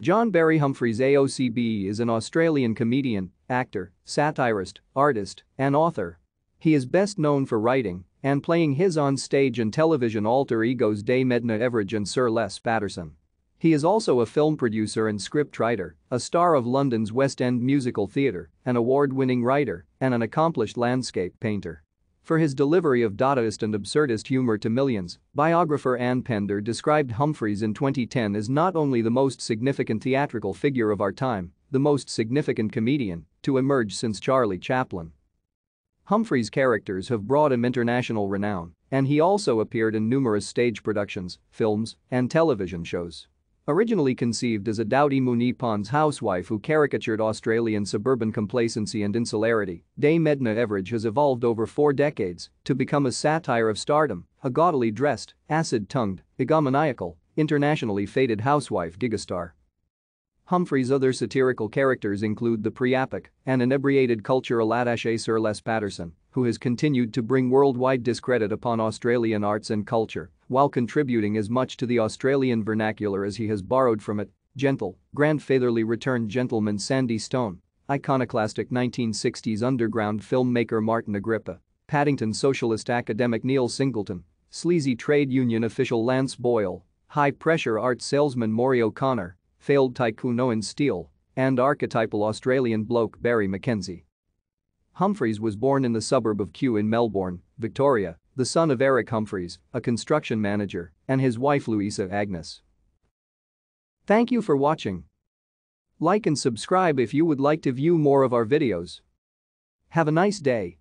John Barry Humphries AOCB is an Australian comedian, actor, satirist, artist, and author. He is best known for writing and playing his on-stage and television alter egos Day Edna Everage and Sir Les Patterson. He is also a film producer and scriptwriter, a star of London's West End Musical Theatre, an award-winning writer, and an accomplished landscape painter. For his delivery of Dadaist and absurdist humor to millions, biographer Ann Pender described Humphreys in 2010 as not only the most significant theatrical figure of our time, the most significant comedian to emerge since Charlie Chaplin. Humphrey's characters have brought him international renown, and he also appeared in numerous stage productions, films, and television shows. Originally conceived as a dowdy Munipon's housewife who caricatured Australian suburban complacency and insularity, Dame Edna Everage has evolved over four decades to become a satire of stardom, a gaudily dressed, acid-tongued, egomaniacal, internationally fated housewife gigastar. Humphrey's other satirical characters include the Priapic, an inebriated cultural attaché Sir Les Patterson, who has continued to bring worldwide discredit upon Australian arts and culture while contributing as much to the Australian vernacular as he has borrowed from it, gentle, grandfatherly returned gentleman Sandy Stone, iconoclastic 1960s underground filmmaker Martin Agrippa, Paddington socialist academic Neil Singleton, sleazy trade union official Lance Boyle, high-pressure art salesman Maury O'Connor, failed tycoon Owen Steele, and archetypal Australian bloke Barry McKenzie. Humphreys was born in the suburb of Kew in Melbourne, Victoria, the son of Eric Humphreys, a construction manager, and his wife Louisa Agnes. Thank you for watching. Like and subscribe if you would like to view more of our videos. Have a nice day.